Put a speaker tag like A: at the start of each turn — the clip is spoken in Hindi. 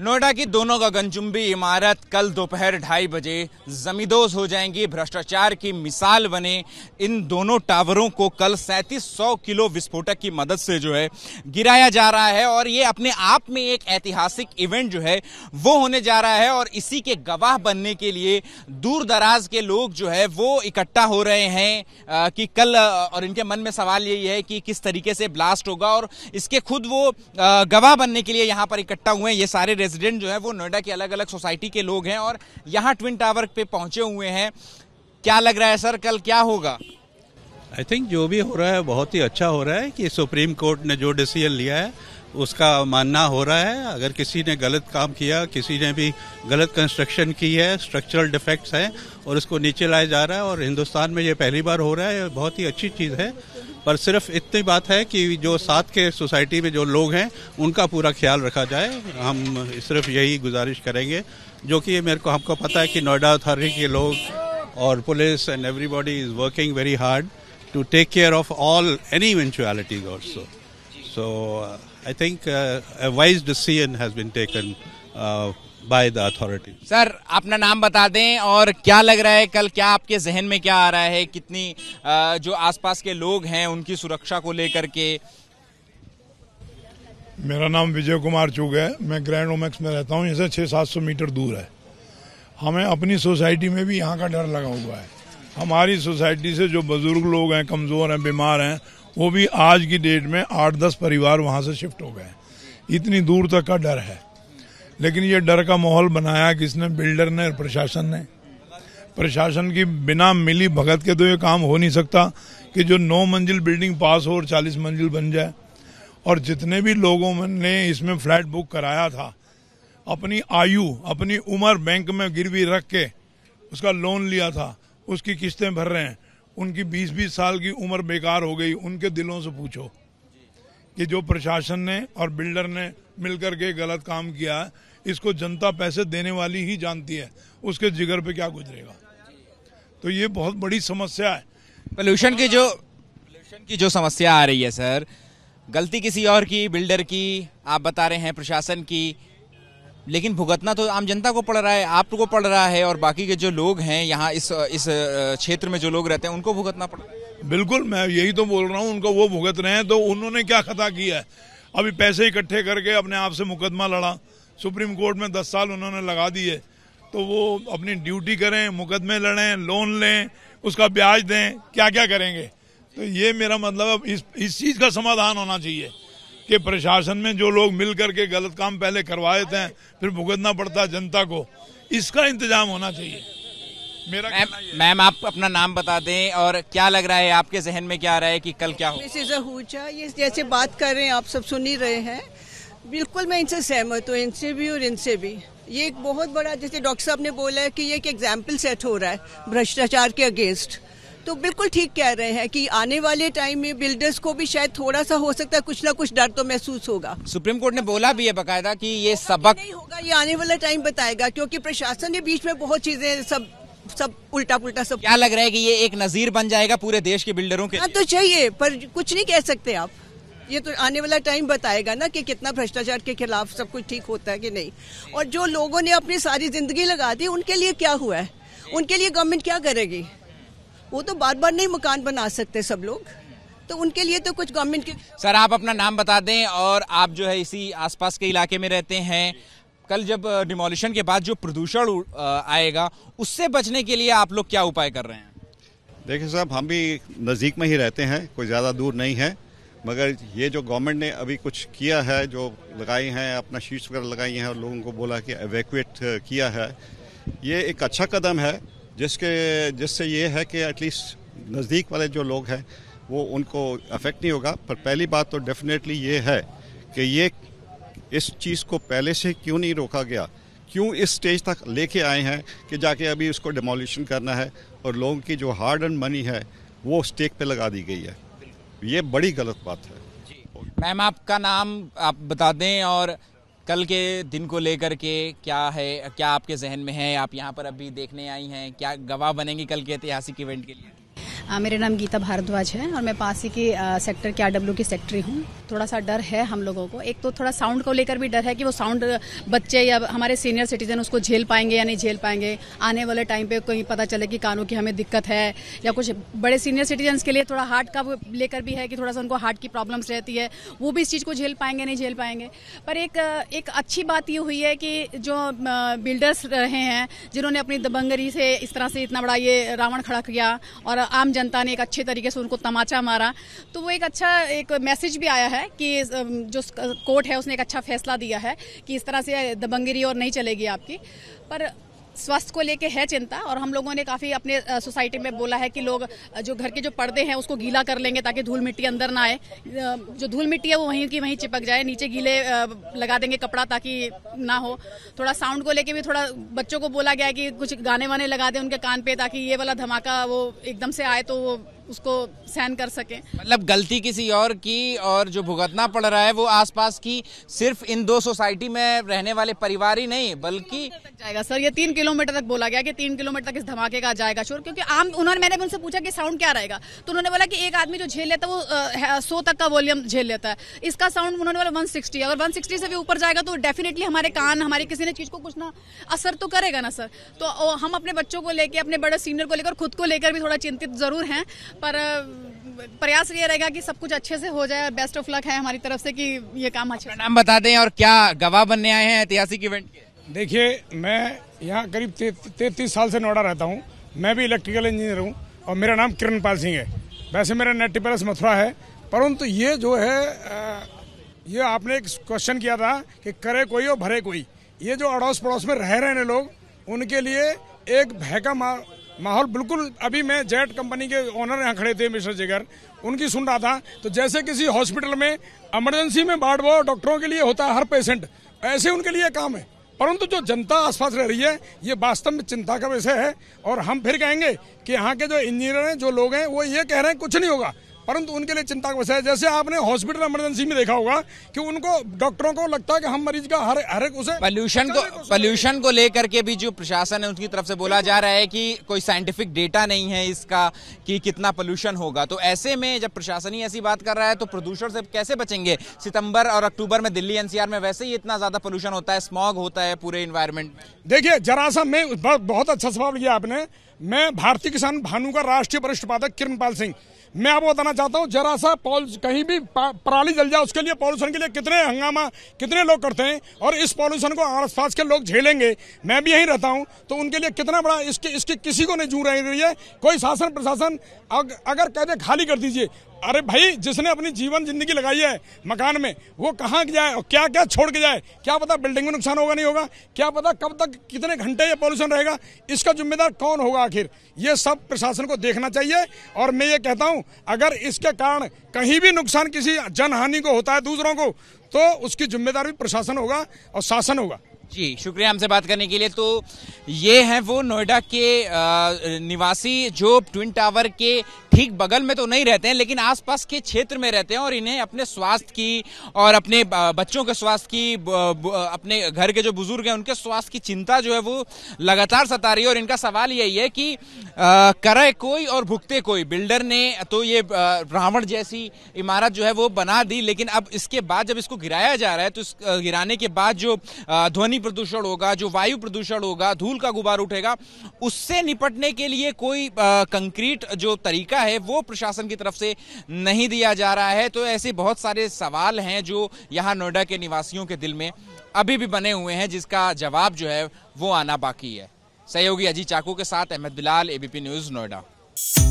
A: नोएडा की दोनों गगनचुंबी इमारत कल दोपहर ढाई बजे जमींदोज हो जाएंगी भ्रष्टाचार की मिसाल बने इन दोनों टावरों को कल सैंतीस सौ किलो विस्फोटक की मदद से जो है गिराया जा रहा है और ये अपने आप में एक ऐतिहासिक इवेंट जो है वो होने जा रहा है और इसी के गवाह बनने के लिए दूर दराज के लोग जो है वो इकट्ठा हो रहे हैं कि कल और इनके मन में सवाल यही है कि किस तरीके से ब्लास्ट होगा और इसके खुद वो गवाह बनने के लिए यहाँ पर इकट्ठा हुए ये सारे रेजिडेंट जो है वो नोएडा के अलग अलग सोसाइटी के लोग हैं और यहाँ ट्विन टावर पे पहुंचे हुए हैं क्या लग रहा है सर कल क्या होगा
B: आई थिंक जो भी हो रहा है बहुत ही अच्छा हो रहा है कि सुप्रीम कोर्ट ने जो डिसीजन लिया है उसका मानना हो रहा है अगर किसी ने गलत काम किया किसी ने भी गलत कंस्ट्रक्शन की है स्ट्रक्चरल डिफेक्ट्स हैं और उसको नीचे लाया जा रहा है और हिंदुस्तान में ये पहली बार हो रहा है बहुत ही अच्छी चीज़ है पर सिर्फ इतनी बात है कि जो साथ के सोसाइटी में जो लोग हैं उनका पूरा ख्याल रखा जाए हम सिर्फ यही गुजारिश करेंगे जो कि मेरे को हमको पता है कि नोएडा अथॉरिटी के लोग और police and everybody is working very hard to take care of all any eventualities also so I think wise decision has been taken by the authority
A: sir अपना नाम बता दें और क्या लग रहा है कल क्या आपके जहन में क्या आ रहा है कितनी जो आसपास के लोग हैं उनकी सुरक्षा को लेकर के
B: मेरा नाम विजय कुमार चुग है मैं ग्रैंड ओमेक्स में रहता हूँ इसे छः सात सौ मीटर दूर है हमें अपनी सोसाइटी में भी यहाँ का डर लगा हुआ है हमारी सोसाइटी से जो बुजुर्ग लोग हैं कमज़ोर हैं बीमार हैं वो भी आज की डेट में आठ दस परिवार वहाँ से शिफ्ट हो गए हैं इतनी दूर तक का डर है लेकिन ये डर का माहौल बनाया किसने बिल्डर ने प्रशासन ने प्रशासन की बिना मिली भगत के तो ये काम हो नहीं सकता कि जो नौ मंजिल बिल्डिंग पास हो और चालीस मंजिल बन जाए और जितने भी लोगों ने इसमें फ्लैट बुक कराया था अपनी आयु अपनी उम्र बैंक में गिरवी रख के उसका लोन लिया था उसकी किस्तें भर रहे हैं उनकी बीस बीस साल की उम्र बेकार हो गई उनके दिलों से पूछो कि जो प्रशासन ने और बिल्डर ने मिलकर के गलत काम किया है इसको जनता पैसे देने वाली ही जानती है उसके जिगर पे क्या गुजरेगा
A: तो ये बहुत बड़ी समस्या है पोल्यूशन की जो पोल्यूशन की जो समस्या आ रही है सर गलती किसी और की बिल्डर की आप बता रहे हैं प्रशासन की लेकिन भुगतना तो आम जनता को पड़ रहा है आपको पड़ रहा है और बाकी के जो लोग हैं यहाँ इस इस क्षेत्र में जो लोग रहते हैं उनको भुगतना पड़ रहा है बिल्कुल मैं यही तो बोल रहा हूँ उनको वो भुगत
B: रहे हैं तो उन्होंने क्या खता किया है अभी पैसे इकट्ठे करके अपने आप से मुकदमा लड़ा सुप्रीम कोर्ट में दस साल उन्होंने लगा दिए तो वो अपनी ड्यूटी करें मुकदमे लड़ें लोन लें उसका ब्याज दें क्या क्या करेंगे तो ये मेरा मतलब इस इस चीज़ का समाधान होना चाहिए कि प्रशासन में जो लोग मिल करके गलत काम पहले करवाए थे फिर भुगतना पड़ता है जनता को इसका इंतजाम होना
A: चाहिए मेरा मैम आप अपना नाम बता दें और क्या लग रहा है आपके जहन में क्या आ रहा है कि कल क्या हो
C: ये जैसे बात कर रहे हैं आप सब सुन ही रहे हैं बिल्कुल मैं इनसे सहमत हूँ इनसे भी और इनसे भी ये एक बहुत बड़ा जैसे डॉक्टर साहब ने बोला है कि ये एक एग्जाम्पल सेट हो रहा है भ्रष्टाचार के अगेंस्ट तो बिल्कुल ठीक कह रहे हैं कि आने वाले टाइम में बिल्डर्स को भी शायद थोड़ा सा हो सकता है कुछ ना कुछ डर तो महसूस होगा
A: सुप्रीम कोर्ट ने बोला भी है बकायदा कि ये सबक नहीं
C: होगा ये आने वाला टाइम बताएगा क्योंकि प्रशासन ने बीच में बहुत चीजें सब सब उल्टा पुल्टा सब क्या लग रहा है कि
A: ये एक नजीर बन जाएगा पूरे देश के बिल्डरों के हाँ
C: तो चाहिए पर कुछ नहीं कह सकते आप ये तो आने वाला टाइम बताएगा ना कि कितना भ्रष्टाचार के खिलाफ सब कुछ ठीक होता है कि नहीं और जो लोगों ने अपनी सारी जिंदगी लगा दी उनके लिए क्या हुआ है उनके लिए गवर्नमेंट क्या करेगी वो तो बार बार नहीं मकान बना सकते सब लोग तो उनके लिए तो कुछ गवर्नमेंट के
A: सर आप अपना नाम बता दें और आप जो है इसी आसपास के इलाके में रहते हैं कल जब डिमोलिशन के बाद जो प्रदूषण आएगा उससे बचने के लिए आप लोग क्या उपाय कर रहे हैं
D: देखिए साहब हम भी नज़दीक में ही रहते हैं कोई ज़्यादा दूर नहीं है मगर ये जो गवर्नमेंट ने अभी कुछ किया है जो लगाई हैं अपना शीट्स वगैरह लगाई हैं और लोगों को बोला कि एवेकुएट किया है ये एक अच्छा कदम है जिसके जिससे ये है कि एटलीस्ट नज़दीक वाले जो लोग हैं वो उनको अफेक्ट नहीं होगा पर पहली बात तो डेफिनेटली ये है कि ये इस चीज़ को पहले से क्यों नहीं रोका गया क्यों इस स्टेज तक लेके आए हैं कि जाके अभी उसको डिमोलिशन करना है और लोगों की जो हार्ड एंड मनी है वो स्टेक पे लगा दी गई है ये बड़ी गलत
A: बात है मैम आपका नाम आप बता दें और कल के दिन को लेकर के क्या है क्या आपके जहन में है आप यहाँ पर अभी देखने आई हैं क्या गवाह बनेंगी कल के ऐतिहासिक इवेंट के लिए
C: मेरा नाम गीता भारद्वाज है और मैं पासी के सेक्टर के आरडब्ल्यू की सेक्टरी हूँ थोड़ा सा डर है हम लोगों को एक तो थोड़ा साउंड को लेकर भी डर है कि वो साउंड बच्चे या हमारे सीनियर सिटीजन उसको झेल पाएंगे या नहीं झेल पाएंगे आने वाले टाइम पे कोई पता चले कि कानों की हमें दिक्कत है या कुछ बड़े सीनियर सिटीजन के लिए थोड़ा हार्ट का लेकर भी है कि थोड़ा सा उनको हार्ट की प्रॉब्लम्स रहती है वो भी इस चीज़ को झेल पाएंगे नहीं झेल पाएंगे पर एक एक अच्छी बात ये हुई है कि जो बिल्डर्स रहे हैं जिन्होंने अपनी दबंगरी से इस तरह से इतना बड़ा ये रावण खड़ा किया और आम जनता ने एक अच्छे तरीके से उनको तमाचा मारा तो वो एक अच्छा एक मैसेज भी आया है कि जो कोर्ट है उसने एक अच्छा फैसला दिया है कि इस तरह से दबंगिरी और नहीं चलेगी आपकी पर स्वास्थ्य को लेके है चिंता और हम लोगों ने काफ़ी अपने सोसाइटी में बोला है कि लोग जो घर के जो पर्दे हैं उसको गीला कर लेंगे ताकि धूल मिट्टी अंदर ना आए जो धूल मिट्टी है वो वहीं की वहीं चिपक जाए नीचे गीले लगा देंगे कपड़ा ताकि ना हो थोड़ा साउंड को लेके भी थोड़ा बच्चों को बोला गया कि कुछ गाने वाने लगा दें उनके कान पे ताकि ये वाला धमाका वो एकदम से आए तो वो उसको सहन कर सके
A: मतलब गलती किसी और की और जो भुगतना पड़ रहा है वो आसपास की सिर्फ इन दो सोसाइटी में रहने वाले परिवार ही नहीं बल्कि
C: जाएगा सर ये तीन किलोमीटर तक बोला गया कि तीन किलोमीटर तक इस धमाके का जाएगा शोर क्योंकि आम उन्होंने मैंने उनसे पूछा कि साउंड क्या रहेगा तो उन्होंने बोला कि एक आदमी जो झेल लेता है वो सौ तक का वॉल्यूम झेल लेता है इसका साउंड उन्होंने बोला वन सिक्सटी अगर वन सिक्सटी से भी ऊपर जाएगा तो डेफिनेटली हमारे कान हमारे किसी ने चीज़ को कुछ ना असर तो करेगा ना सर तो हम अपने बच्चों को लेकर अपने बड़े सीनियर को लेकर खुद को लेकर भी थोड़ा चिंतित जरूर हैं पर प्रयास ये रहेगा कि सब कुछ अच्छे से हो जाए और बेस्ट ऑफ लक है हमारी तरफ से कि ये काम अच्छा नाम बता
A: दें और क्या गवाह बनने आए हैं ऐतिहासिक
D: इवेंट देखिए मैं यहाँ करीब तैतीस साल से नोएडा रहता हूँ मैं भी इलेक्ट्रिकल इंजीनियर हूँ और मेरा नाम किरण पाल सिंह है वैसे मेरा नेटी पैलेस मथुरा है परंतु ये जो है ये आपने एक क्वेश्चन किया था कि करे कोई और भरे कोई ये जो अड़ोस पड़ोस में रह रहे हैं लोग उनके लिए एक भय का माहौल बिल्कुल अभी मैं जेट कंपनी के ओनर यहाँ खड़े थे मिस्टर जिगर उनकी सुन रहा था तो जैसे किसी हॉस्पिटल में इमरजेंसी में बाढ़ डॉक्टरों के लिए होता है हर पेशेंट ऐसे उनके लिए काम है परंतु जो जनता आसपास रह रही है ये वास्तव में चिंता का विषय है और हम फिर कहेंगे कि यहाँ के जो इंजीनियर हैं जो लोग हैं वो ये कह रहे हैं कुछ नहीं होगा परंतु उनके लिए चिंता का विषय है जैसे आपने हॉस्पिटल इमरजेंसी में देखा होगा कि उनको डॉक्टरों को लगता है कि हम मरीज का हर हर एक उसे पॉल्यूशन
A: को पॉल्यूशन को लेकर के भी जो प्रशासन है उनकी तरफ से बोला जा रहा है कि कोई साइंटिफिक डेटा नहीं है इसका कि कितना पॉल्यूशन होगा तो ऐसे में जब प्रशासन ही ऐसी बात कर रहा है तो प्रदूषण से कैसे बचेंगे सितंबर और अक्टूबर में दिल्ली एनसीआर में वैसे ही इतना ज्यादा पॉल्यूशन होता है स्मॉग होता है पूरे इन्वायरमेंट देखिए जरा सा मैं बहुत अच्छा सवाल किया आपने मैं भारतीय
D: किसान भानु का राष्ट्रीय वरिष्ठ किरण पाल सिंह मैं आपको बताना चाहता हूँ जरा सा कहीं भी पराली जल जाए उसके लिए पॉल्यूशन के लिए कितने हंगामा कितने लोग करते हैं और इस पॉल्यूशन को आस पास के लोग झेलेंगे मैं भी यहीं रहता हूँ तो उनके लिए कितना बड़ा इसके इसकी किसी को नहीं जू रही है कोई शासन प्रशासन अग, अगर कहते खाली कर दीजिए अरे भाई जिसने अपनी जीवन जिंदगी लगाई है मकान में वो कहाँ जाए और क्या क्या छोड़ के जाए क्या पता बिल्डिंग में नुकसान होगा नहीं होगा क्या पता कब तक कितने घंटे ये पॉल्यूशन रहेगा इसका जिम्मेदार कौन होगा आखिर ये सब प्रशासन को देखना चाहिए और मैं ये कहता हूँ अगर इसके कारण कहीं भी नुकसान किसी जनहानि को होता है दूसरों को तो उसकी जिम्मेदार भी प्रशासन होगा और शासन होगा
A: जी शुक्रिया हमसे बात करने के लिए तो ये हैं वो नोएडा के निवासी जो ट्विन टावर के ठीक बगल में तो नहीं रहते हैं लेकिन आसपास के क्षेत्र में रहते हैं और इन्हें अपने स्वास्थ्य की और अपने बच्चों के स्वास्थ्य की अपने घर के जो बुजुर्ग हैं उनके स्वास्थ्य की चिंता जो है वो लगातार सता रही है और इनका सवाल यही है कि करे कोई और भुगते कोई बिल्डर ने तो ये ब्राह्मण जैसी इमारत जो है वो बना दी लेकिन अब इसके बाद जब इसको गिराया जा रहा है तो इस गिराने के बाद जो ध्वनि प्रदूषण होगा जो वायु प्रदूषण होगा धूल का गुबार उठेगा उससे निपटने के लिए कोई कंक्रीट जो तरीका है है वो प्रशासन की तरफ से नहीं दिया जा रहा है तो ऐसे बहुत सारे सवाल हैं जो यहाँ नोएडा के निवासियों के दिल में अभी भी बने हुए हैं जिसका जवाब जो है वो आना बाकी है सहयोगी अजीत चाकू के साथ अहमद बिलाल एबीपी न्यूज़ नोएडा